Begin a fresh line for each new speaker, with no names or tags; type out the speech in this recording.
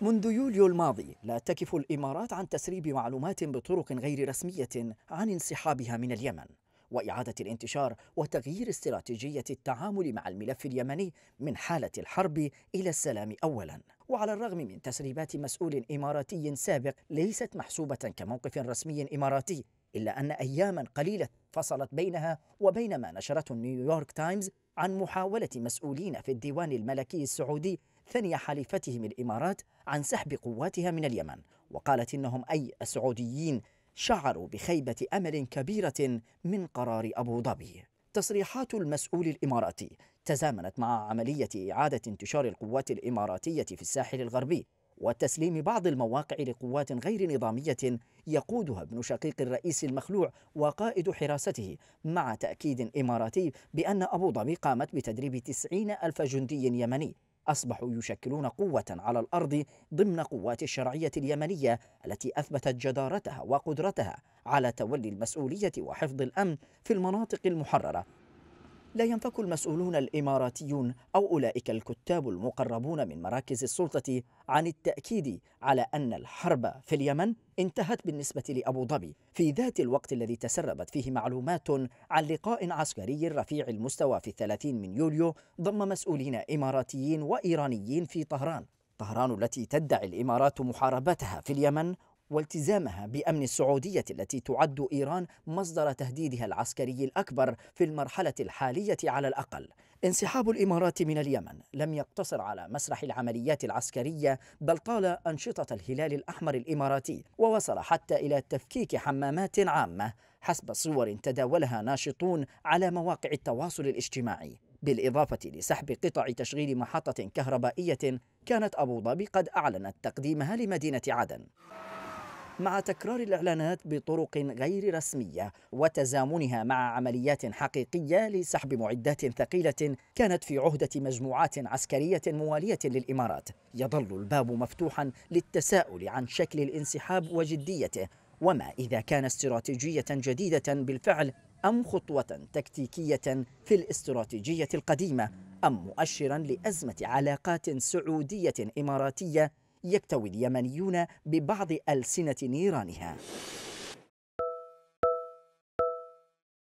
منذ يوليو الماضي لا تكف الامارات عن تسريب معلومات بطرق غير رسميه عن انسحابها من اليمن واعاده الانتشار وتغيير استراتيجيه التعامل مع الملف اليمني من حاله الحرب الى السلام اولا وعلى الرغم من تسريبات مسؤول اماراتي سابق ليست محسوبه كموقف رسمي اماراتي الا ان اياما قليله فصلت بينها وبين ما نشرته نيويورك تايمز عن محاوله مسؤولين في الديوان الملكي السعودي ثني حليفتهم الإمارات عن سحب قواتها من اليمن وقالت إنهم أي السعوديين شعروا بخيبة أمل كبيرة من قرار أبو ظبي تصريحات المسؤول الإماراتي تزامنت مع عملية إعادة انتشار القوات الإماراتية في الساحل الغربي وتسليم بعض المواقع لقوات غير نظامية يقودها ابن شقيق الرئيس المخلوع وقائد حراسته مع تأكيد إماراتي بأن أبو ظبي قامت بتدريب 90 ألف جندي يمني أصبحوا يشكلون قوة على الأرض ضمن قوات الشرعية اليمنية التي أثبتت جدارتها وقدرتها على تولي المسؤولية وحفظ الأمن في المناطق المحررة لا ينفك المسؤولون الاماراتيون او اولئك الكتاب المقربون من مراكز السلطه عن التاكيد على ان الحرب في اليمن انتهت بالنسبه لابو ظبي في ذات الوقت الذي تسربت فيه معلومات عن لقاء عسكري رفيع المستوى في 30 من يوليو ضم مسؤولين اماراتيين وايرانيين في طهران طهران التي تدعي الامارات محاربتها في اليمن والتزامها بامن السعوديه التي تعد ايران مصدر تهديدها العسكري الاكبر في المرحله الحاليه على الاقل انسحاب الامارات من اليمن لم يقتصر على مسرح العمليات العسكريه بل طال انشطه الهلال الاحمر الاماراتي ووصل حتى الى تفكيك حمامات عامه حسب صور تداولها ناشطون على مواقع التواصل الاجتماعي بالإضافة لسحب قطع تشغيل محطة كهربائية كانت أبو ظبي قد أعلنت تقديمها لمدينة عدن مع تكرار الإعلانات بطرق غير رسمية وتزامنها مع عمليات حقيقية لسحب معدات ثقيلة كانت في عهدة مجموعات عسكرية موالية للإمارات يظل الباب مفتوحا للتساؤل عن شكل الانسحاب وجديته وما إذا كان استراتيجية جديدة بالفعل أم خطوة تكتيكية في الاستراتيجية القديمة أم مؤشرا لأزمة علاقات سعودية إماراتية يكتوي اليمنيون ببعض ألسنة نيرانها